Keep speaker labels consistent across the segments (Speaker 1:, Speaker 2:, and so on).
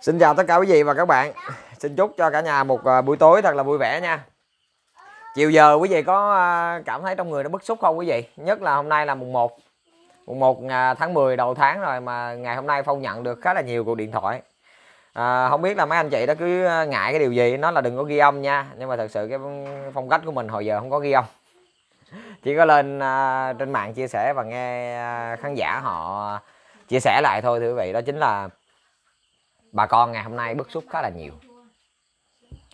Speaker 1: Xin chào tất cả quý vị và các bạn Xin chúc cho cả nhà một à, buổi tối thật là vui vẻ nha Chiều giờ quý vị có à, cảm thấy trong người nó bức xúc không quý vị Nhất là hôm nay là mùng 1 Mùng 1 à, tháng 10 đầu tháng rồi mà ngày hôm nay Phong nhận được khá là nhiều cuộc điện thoại à, Không biết là mấy anh chị đó cứ ngại cái điều gì Nó là đừng có ghi âm nha Nhưng mà thật sự cái phong cách của mình hồi giờ không có ghi âm Chỉ có lên trên mạng chia sẻ và nghe khán giả họ chia sẻ lại thôi thưa quý vị Đó chính là bà con ngày hôm nay bức xúc khá là nhiều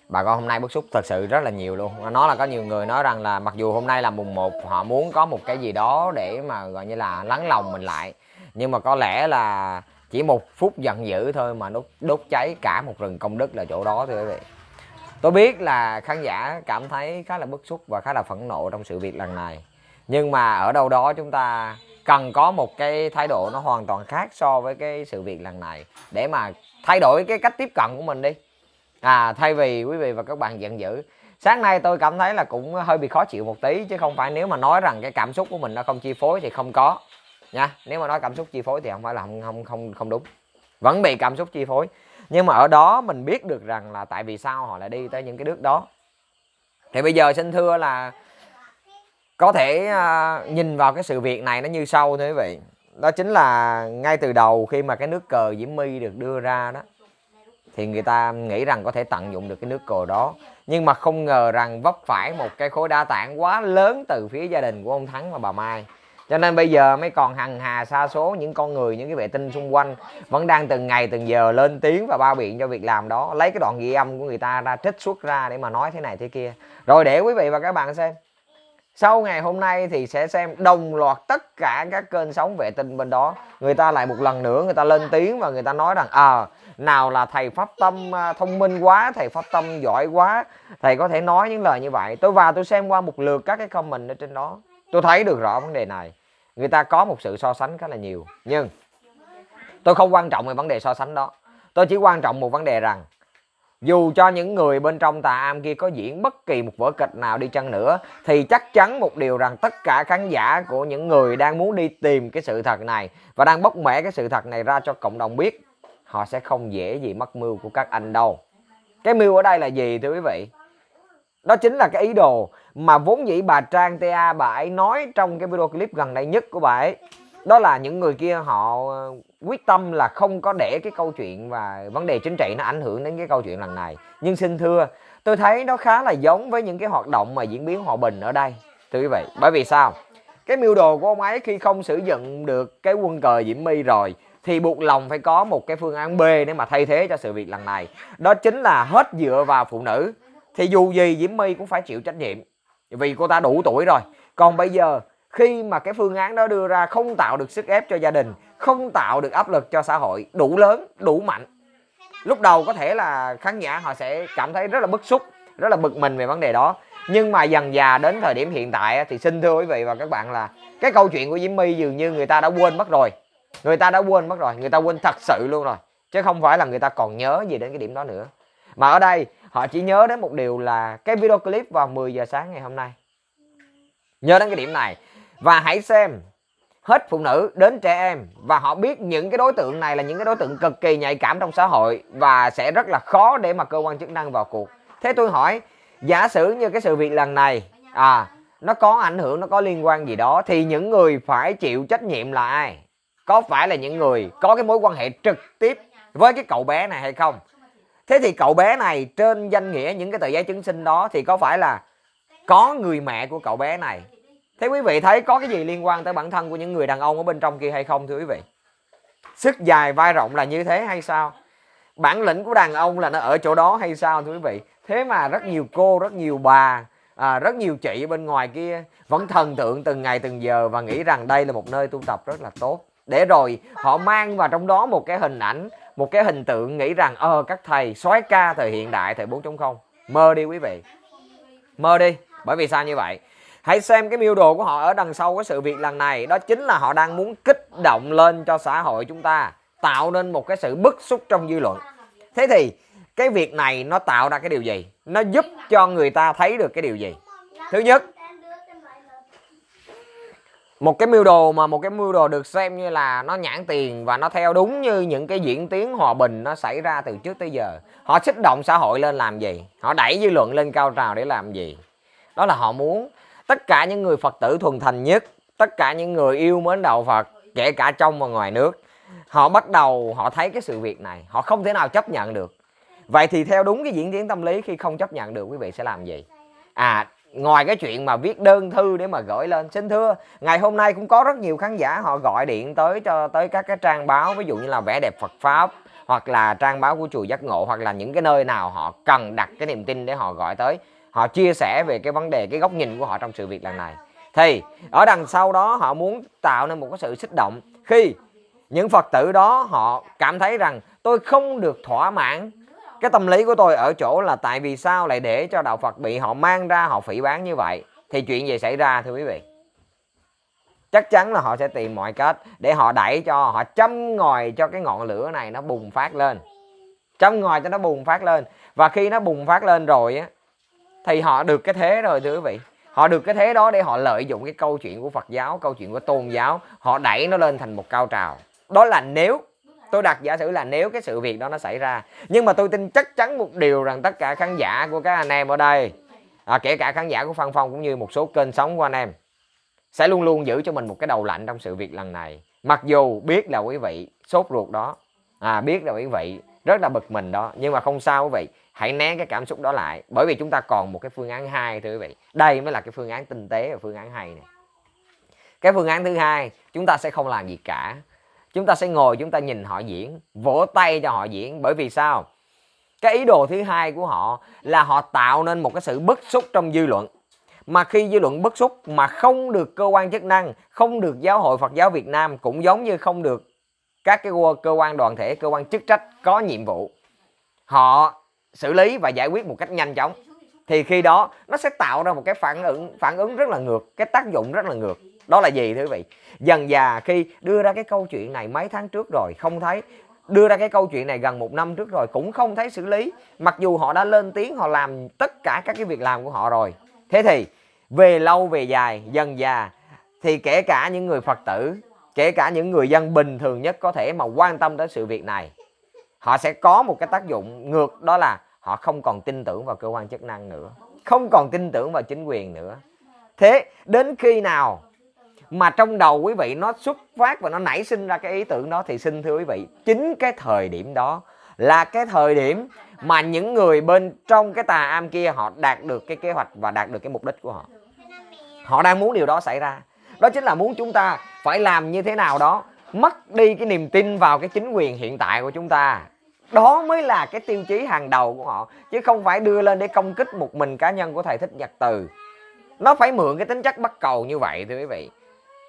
Speaker 1: bà con hôm nay bức xúc thật sự rất là nhiều luôn nó là có nhiều người nói rằng là mặc dù hôm nay là mùng 1 họ muốn có một cái gì đó để mà gọi như là lắng lòng mình lại nhưng mà có lẽ là chỉ một phút giận dữ thôi mà đốt đốt cháy cả một rừng công đức là chỗ đó thưa quý vị tôi biết là khán giả cảm thấy khá là bức xúc và khá là phẫn nộ trong sự việc lần này nhưng mà ở đâu đó chúng ta cần có một cái thái độ nó hoàn toàn khác so với cái sự việc lần này để mà thay đổi cái cách tiếp cận của mình đi à thay vì quý vị và các bạn giận dữ sáng nay tôi cảm thấy là cũng hơi bị khó chịu một tí chứ không phải nếu mà nói rằng cái cảm xúc của mình nó không chi phối thì không có nha nếu mà nói cảm xúc chi phối thì không phải là không không không không đúng vẫn bị cảm xúc chi phối nhưng mà ở đó mình biết được rằng là tại vì sao họ lại đi tới những cái nước đó thì bây giờ xin thưa là có thể uh, nhìn vào cái sự việc này nó như sau thưa quý vị đó chính là ngay từ đầu khi mà cái nước cờ Diễm My được đưa ra đó thì người ta nghĩ rằng có thể tận dụng được cái nước cờ đó nhưng mà không ngờ rằng vấp phải một cái khối đa tảng quá lớn từ phía gia đình của ông Thắng và bà Mai cho nên bây giờ mới còn hằng hà xa số những con người những cái vệ tinh xung quanh vẫn đang từng ngày từng giờ lên tiếng và bao biện cho việc làm đó lấy cái đoạn ghi âm của người ta ra trích xuất ra để mà nói thế này thế kia rồi để quý vị và các bạn xem sau ngày hôm nay thì sẽ xem đồng loạt tất cả các kênh sóng vệ tinh bên đó người ta lại một lần nữa người ta lên tiếng và người ta nói rằng à nào là thầy pháp tâm à, thông minh quá thầy pháp tâm giỏi quá thầy có thể nói những lời như vậy tôi vào tôi xem qua một lượt các cái comment ở trên đó tôi thấy được rõ vấn đề này người ta có một sự so sánh khá là nhiều nhưng tôi không quan trọng về vấn đề so sánh đó tôi chỉ quan trọng một vấn đề rằng dù cho những người bên trong tà am kia có diễn bất kỳ một vở kịch nào đi chăng nữa thì chắc chắn một điều rằng tất cả khán giả của những người đang muốn đi tìm cái sự thật này và đang bóc mẻ cái sự thật này ra cho cộng đồng biết họ sẽ không dễ gì mắc mưu của các anh đâu cái mưu ở đây là gì thưa quý vị đó chính là cái ý đồ mà vốn dĩ bà Trang TA bà ấy nói trong cái video clip gần đây nhất của bà ấy đó là những người kia họ ờ, quyết tâm là không có để cái câu chuyện và vấn đề chính trị nó ảnh hưởng đến cái câu chuyện lần này nhưng xin thưa tôi thấy nó khá là giống với những cái hoạt động mà diễn biến hòa bình ở đây thưa quý vị bởi vì sao cái mưu đồ của ông ấy khi không sử dụng được cái quân cờ diễm my rồi thì buộc lòng phải có một cái phương án B để mà thay thế cho sự việc lần này đó chính là hết dựa vào phụ nữ thì dù gì Diễm My cũng phải chịu trách nhiệm vì cô ta đủ tuổi rồi còn bây giờ khi mà cái phương án đó đưa ra không tạo được sức ép cho gia đình không tạo được áp lực cho xã hội đủ lớn đủ mạnh lúc đầu có thể là khán giả họ sẽ cảm thấy rất là bức xúc rất là bực mình về vấn đề đó nhưng mà dần dà đến thời điểm hiện tại thì xin thưa quý vị và các bạn là cái câu chuyện của Jimmy dường như người ta đã quên mất rồi người ta đã quên mất rồi người ta quên thật sự luôn rồi chứ không phải là người ta còn nhớ gì đến cái điểm đó nữa mà ở đây họ chỉ nhớ đến một điều là cái video clip vào 10 giờ sáng ngày hôm nay nhớ đến cái điểm này và hãy xem hết phụ nữ đến trẻ em và họ biết những cái đối tượng này là những cái đối tượng cực kỳ nhạy cảm trong xã hội và sẽ rất là khó để mà cơ quan chức năng vào cuộc thế tôi hỏi giả sử như cái sự việc lần này à nó có ảnh hưởng nó có liên quan gì đó thì những người phải chịu trách nhiệm là ai có phải là những người có cái mối quan hệ trực tiếp với cái cậu bé này hay không thế thì cậu bé này trên danh nghĩa những cái tờ giấy chứng sinh đó thì có phải là có người mẹ của cậu bé này Thế quý vị thấy có cái gì liên quan tới bản thân của những người đàn ông ở bên trong kia hay không thưa quý vị? Sức dài vai rộng là như thế hay sao? Bản lĩnh của đàn ông là nó ở chỗ đó hay sao thưa quý vị? Thế mà rất nhiều cô, rất nhiều bà, à, rất nhiều chị bên ngoài kia vẫn thần tượng từng ngày từng giờ và nghĩ rằng đây là một nơi tu tập rất là tốt. Để rồi họ mang vào trong đó một cái hình ảnh, một cái hình tượng nghĩ rằng ờ các thầy soái ca thời hiện đại thời 4.0. Mơ đi quý vị. Mơ đi. Bởi vì sao như vậy? Hãy xem cái mưu đồ của họ ở đằng sau cái sự việc lần này Đó chính là họ đang muốn kích động lên cho xã hội chúng ta Tạo nên một cái sự bức xúc trong dư luận Thế thì cái việc này nó tạo ra cái điều gì? Nó giúp cho người ta thấy được cái điều gì? Thứ nhất một cái mưu đồ mà một cái mưu đồ được xem như là nó nhãn tiền và nó theo đúng như những cái diễn tiến hòa bình nó xảy ra từ trước tới giờ họ xích động xã hội lên làm gì họ đẩy dư luận lên cao trào để làm gì đó là họ muốn tất cả những người phật tử thuần thành nhất tất cả những người yêu mến đạo phật kể cả trong và ngoài nước họ bắt đầu họ thấy cái sự việc này họ không thể nào chấp nhận được vậy thì theo đúng cái diễn tiến tâm lý khi không chấp nhận được quý vị sẽ làm gì à ngoài cái chuyện mà viết đơn thư để mà gửi lên xin thưa ngày hôm nay cũng có rất nhiều khán giả họ gọi điện tới cho tới các cái trang báo ví dụ như là vẻ đẹp phật pháp hoặc là trang báo của chùa giác ngộ hoặc là những cái nơi nào họ cần đặt cái niềm tin để họ gọi tới họ chia sẻ về cái vấn đề cái góc nhìn của họ trong sự việc lần này thì ở đằng sau đó họ muốn tạo nên một cái sự xích động khi những phật tử đó họ cảm thấy rằng tôi không được thỏa mãn cái tâm lý của tôi ở chỗ là tại vì sao lại để cho đạo phật bị họ mang ra họ phỉ bán như vậy thì chuyện gì xảy ra thưa quý vị chắc chắn là họ sẽ tìm mọi cách để họ đẩy cho họ châm ngòi cho cái ngọn lửa này nó bùng phát lên châm ngòi cho nó bùng phát lên và khi nó bùng phát lên rồi á thì họ được cái thế rồi thưa quý vị họ được cái thế đó để họ lợi dụng cái câu chuyện của Phật giáo câu chuyện của tôn giáo họ đẩy nó lên thành một cao trào đó là nếu tôi đặt giả sử là nếu cái sự việc đó nó xảy ra nhưng mà tôi tin chắc chắn một điều rằng tất cả khán giả của các anh em ở đây à, kể cả khán giả của Phan Phong cũng như một số kênh sống của anh em sẽ luôn luôn giữ cho mình một cái đầu lạnh trong sự việc lần này mặc dù biết là quý vị sốt ruột đó à biết là quý vị rất là bực mình đó nhưng mà không sao quý vị hãy nén cái cảm xúc đó lại bởi vì chúng ta còn một cái phương án hai thưa quý vị đây mới là cái phương án tinh tế và phương án hay này cái phương án thứ hai chúng ta sẽ không làm gì cả chúng ta sẽ ngồi chúng ta nhìn họ diễn vỗ tay cho họ diễn bởi vì sao cái ý đồ thứ hai của họ là họ tạo nên một cái sự bức xúc trong dư luận mà khi dư luận bức xúc mà không được cơ quan chức năng không được giáo hội phật giáo việt nam cũng giống như không được các cái cơ quan đoàn thể cơ quan chức trách có nhiệm vụ họ xử lý và giải quyết một cách nhanh chóng thì khi đó nó sẽ tạo ra một cái phản ứng phản ứng rất là ngược cái tác dụng rất là ngược đó là gì thưa quý vị dần dà khi đưa ra cái câu chuyện này mấy tháng trước rồi không thấy đưa ra cái câu chuyện này gần một năm trước rồi cũng không thấy xử lý mặc dù họ đã lên tiếng họ làm tất cả các cái việc làm của họ rồi thế thì về lâu về dài dần già thì kể cả những người phật tử kể cả những người dân bình thường nhất có thể mà quan tâm đến sự việc này họ sẽ có một cái tác dụng ngược đó là họ không còn tin tưởng vào cơ quan chức năng nữa không còn tin tưởng vào chính quyền nữa thế đến khi nào mà trong đầu quý vị nó xuất phát và nó nảy sinh ra cái ý tưởng đó thì xin thưa quý vị chính cái thời điểm đó là cái thời điểm mà những người bên trong cái tà am kia họ đạt được cái kế hoạch và đạt được cái mục đích của họ họ đang muốn điều đó xảy ra đó chính là muốn chúng ta phải làm như thế nào đó mất đi cái niềm tin vào cái chính quyền hiện tại của chúng ta đó mới là cái tiêu chí hàng đầu của họ chứ không phải đưa lên để công kích một mình cá nhân của thầy thích nhật từ nó phải mượn cái tính chất bắt cầu như vậy thưa quý vị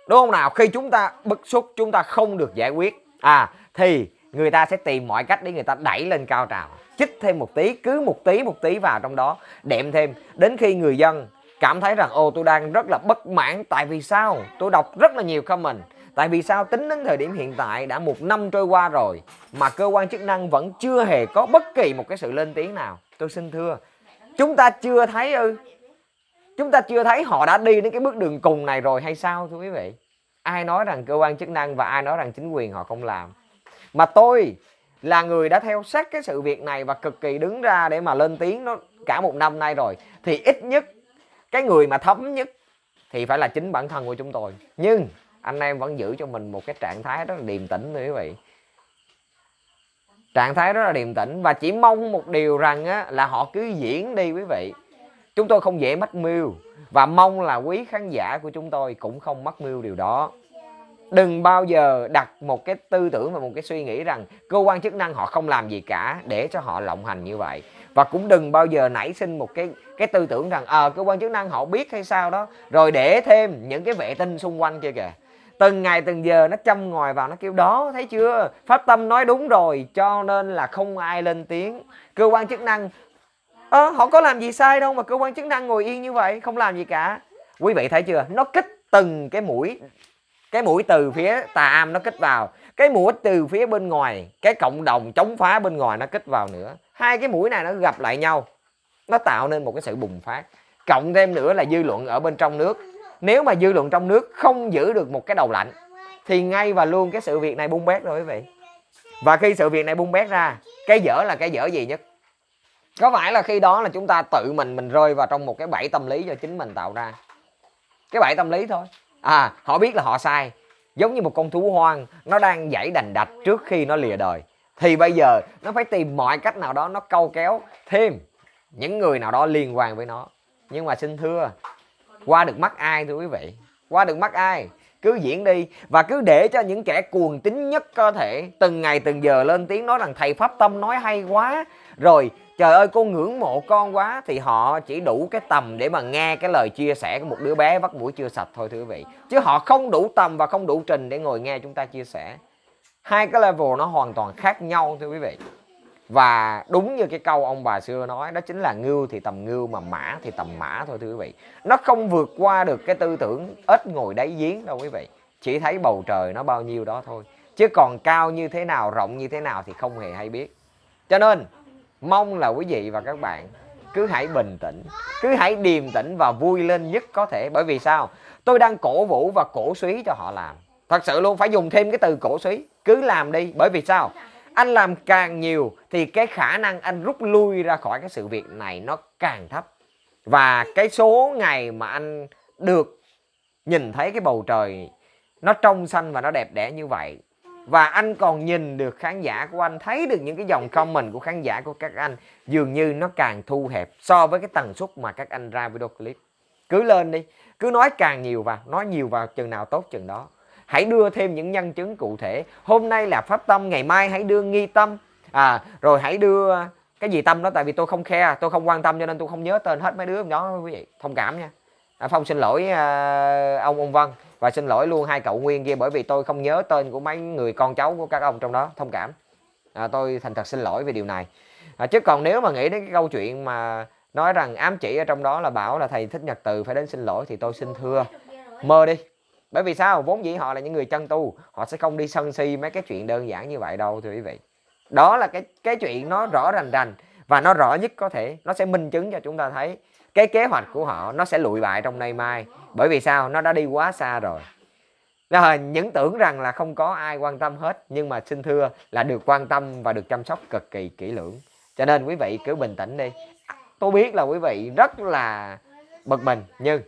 Speaker 1: đúng không nào khi chúng ta bức xúc chúng ta không được giải quyết à thì người ta sẽ tìm mọi cách để người ta đẩy lên cao trào chích thêm một tí cứ một tí một tí vào trong đó đệm thêm đến khi người dân cảm thấy rằng ô tôi đang rất là bất mãn tại vì sao tôi đọc rất là nhiều comment Tại vì sao tính đến thời điểm hiện tại đã một năm trôi qua rồi mà cơ quan chức năng vẫn chưa hề có bất kỳ một cái sự lên tiếng nào. Tôi xin thưa, chúng ta chưa thấy ư? Ừ, chúng ta chưa thấy họ đã đi đến cái bước đường cùng này rồi hay sao thưa quý vị? Ai nói rằng cơ quan chức năng và ai nói rằng chính quyền họ không làm? Mà tôi là người đã theo sát cái sự việc này và cực kỳ đứng ra để mà lên tiếng nó cả một năm nay rồi thì ít nhất cái người mà thấm nhất thì phải là chính bản thân của chúng tôi. Nhưng anh em vẫn giữ cho mình một cái trạng thái rất là điềm tĩnh thôi quý vị trạng thái rất là điềm tĩnh và chỉ mong một điều rằng á, là họ cứ diễn đi quý vị chúng tôi không dễ mất mưu và mong là quý khán giả của chúng tôi cũng không mất mưu điều đó đừng bao giờ đặt một cái tư tưởng và một cái suy nghĩ rằng cơ quan chức năng họ không làm gì cả để cho họ lộng hành như vậy và cũng đừng bao giờ nảy sinh một cái cái tư tưởng rằng ờ à, cơ quan chức năng họ biết hay sao đó rồi để thêm những cái vệ tinh xung quanh kia kìa từng ngày từng giờ nó châm ngòi vào nó kêu đó thấy chưa pháp tâm nói đúng rồi cho nên là không ai lên tiếng cơ quan chức năng ờ, họ có làm gì sai đâu mà cơ quan chức năng ngồi yên như vậy không làm gì cả quý vị thấy chưa nó kích từng cái mũi cái mũi từ phía tà am nó kích vào cái mũi từ phía bên ngoài cái cộng đồng chống phá bên ngoài nó kích vào nữa hai cái mũi này nó gặp lại nhau nó tạo nên một cái sự bùng phát cộng thêm nữa là dư luận ở bên trong nước nếu mà dư luận trong nước không giữ được một cái đầu lạnh thì ngay và luôn cái sự việc này bung bét rồi quý vị và khi sự việc này bung bét ra cái dở là cái dở gì nhất có phải là khi đó là chúng ta tự mình mình rơi vào trong một cái bẫy tâm lý do chính mình tạo ra cái bẫy tâm lý thôi à họ biết là họ sai giống như một con thú hoang nó đang dãy đành đạch trước khi nó lìa đời thì bây giờ nó phải tìm mọi cách nào đó nó câu kéo thêm những người nào đó liên quan với nó nhưng mà xin thưa qua được mắt ai thưa quý vị qua được mắt ai cứ diễn đi và cứ để cho những kẻ cuồng tín nhất có thể từng ngày từng giờ lên tiếng nói rằng thầy pháp tâm nói hay quá rồi trời ơi cô ngưỡng mộ con quá thì họ chỉ đủ cái tầm để mà nghe cái lời chia sẻ của một đứa bé vắt mũi chưa sạch thôi thưa quý vị chứ họ không đủ tầm và không đủ trình để ngồi nghe chúng ta chia sẻ hai cái level nó hoàn toàn khác nhau thưa quý vị và đúng như cái câu ông bà xưa nói đó chính là ngưu thì tầm ngưu mà mã thì tầm mã thôi thưa quý vị nó không vượt qua được cái tư tưởng ếch ngồi đáy giếng đâu quý vị chỉ thấy bầu trời nó bao nhiêu đó thôi chứ còn cao như thế nào rộng như thế nào thì không hề hay biết cho nên mong là quý vị và các bạn cứ hãy bình tĩnh cứ hãy điềm tĩnh và vui lên nhất có thể bởi vì sao tôi đang cổ vũ và cổ suý cho họ làm thật sự luôn phải dùng thêm cái từ cổ suý cứ làm đi bởi vì sao anh làm càng nhiều thì cái khả năng anh rút lui ra khỏi cái sự việc này nó càng thấp và cái số ngày mà anh được nhìn thấy cái bầu trời nó trong xanh và nó đẹp đẽ như vậy và anh còn nhìn được khán giả của anh thấy được những cái dòng comment của khán giả của các anh dường như nó càng thu hẹp so với cái tần suất mà các anh ra video clip cứ lên đi cứ nói càng nhiều vào nói nhiều vào chừng nào tốt chừng đó hãy đưa thêm những nhân chứng cụ thể hôm nay là pháp tâm ngày mai hãy đưa nghi tâm à rồi hãy đưa cái gì tâm đó tại vì tôi không khe tôi không quan tâm cho nên tôi không nhớ tên hết mấy đứa đó quý vị thông cảm nha à, phong xin lỗi à, ông ông văn và xin lỗi luôn hai cậu nguyên kia bởi vì tôi không nhớ tên của mấy người con cháu của các ông trong đó thông cảm à, tôi thành thật xin lỗi về điều này à, chứ còn nếu mà nghĩ đến cái câu chuyện mà nói rằng ám chỉ ở trong đó là bảo là thầy thích nhật từ phải đến xin lỗi thì tôi xin thưa mơ đi bởi vì sao vốn dĩ họ là những người chân tu họ sẽ không đi sân si mấy cái chuyện đơn giản như vậy đâu thưa quý vị đó là cái cái chuyện nó rõ rành rành và nó rõ nhất có thể nó sẽ minh chứng cho chúng ta thấy cái kế hoạch của họ nó sẽ lụi bại trong nay mai bởi vì sao nó đã đi quá xa rồi là những tưởng rằng là không có ai quan tâm hết nhưng mà xin thưa là được quan tâm và được chăm sóc cực kỳ kỹ lưỡng cho nên quý vị cứ bình tĩnh đi tôi biết là quý vị rất là bực mình nhưng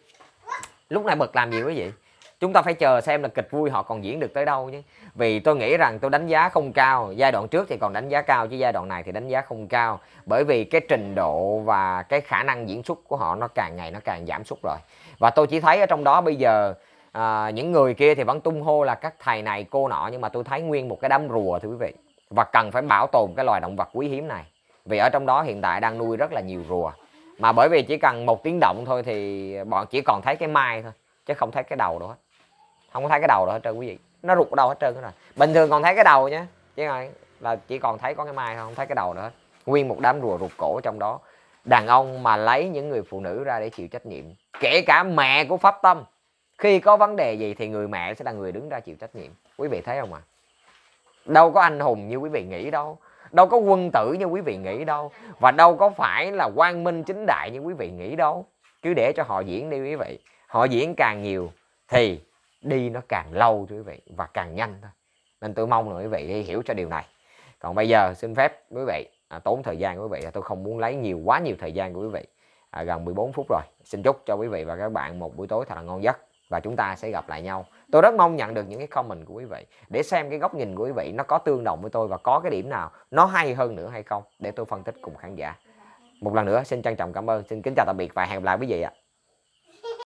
Speaker 1: lúc này bực làm gì quý vị chúng ta phải chờ xem là kịch vui họ còn diễn được tới đâu chứ vì tôi nghĩ rằng tôi đánh giá không cao giai đoạn trước thì còn đánh giá cao chứ giai đoạn này thì đánh giá không cao bởi vì cái trình độ và cái khả năng diễn xuất của họ nó càng ngày nó càng giảm sút rồi và tôi chỉ thấy ở trong đó bây giờ à, những người kia thì vẫn tung hô là các thầy này cô nọ nhưng mà tôi thấy nguyên một cái đám rùa thưa quý vị và cần phải bảo tồn cái loài động vật quý hiếm này vì ở trong đó hiện tại đang nuôi rất là nhiều rùa mà bởi vì chỉ cần một tiếng động thôi thì bọn chỉ còn thấy cái mai thôi chứ không thấy cái đầu đâu hết không có thấy cái đầu đâu hết trơn quý vị nó rụt đầu hết trơn rồi bình thường còn thấy cái đầu nhé chứ rồi là chỉ còn thấy có cái mai thôi không thấy cái đầu nữa hết nguyên một đám rùa rụt cổ trong đó đàn ông mà lấy những người phụ nữ ra để chịu trách nhiệm kể cả mẹ của pháp tâm khi có vấn đề gì thì người mẹ sẽ là người đứng ra chịu trách nhiệm quý vị thấy không ạ à? đâu có anh hùng như quý vị nghĩ đâu đâu có quân tử như quý vị nghĩ đâu và đâu có phải là quang minh chính đại như quý vị nghĩ đâu cứ để cho họ diễn đi quý vị họ diễn càng nhiều thì đi nó càng lâu thưa quý vị và càng nhanh thôi nên tôi mong là quý vị hiểu cho điều này còn bây giờ xin phép quý vị à, tốn thời gian của quý vị là tôi không muốn lấy nhiều quá nhiều thời gian của quý vị à, gần 14 phút rồi xin chúc cho quý vị và các bạn một buổi tối thật là ngon giấc và chúng ta sẽ gặp lại nhau tôi rất mong nhận được những cái comment của quý vị để xem cái góc nhìn của quý vị nó có tương đồng với tôi và có cái điểm nào nó hay hơn nữa hay không để tôi phân tích cùng khán giả một lần nữa xin trân trọng cảm ơn xin kính chào tạm biệt và hẹn gặp lại quý vị ạ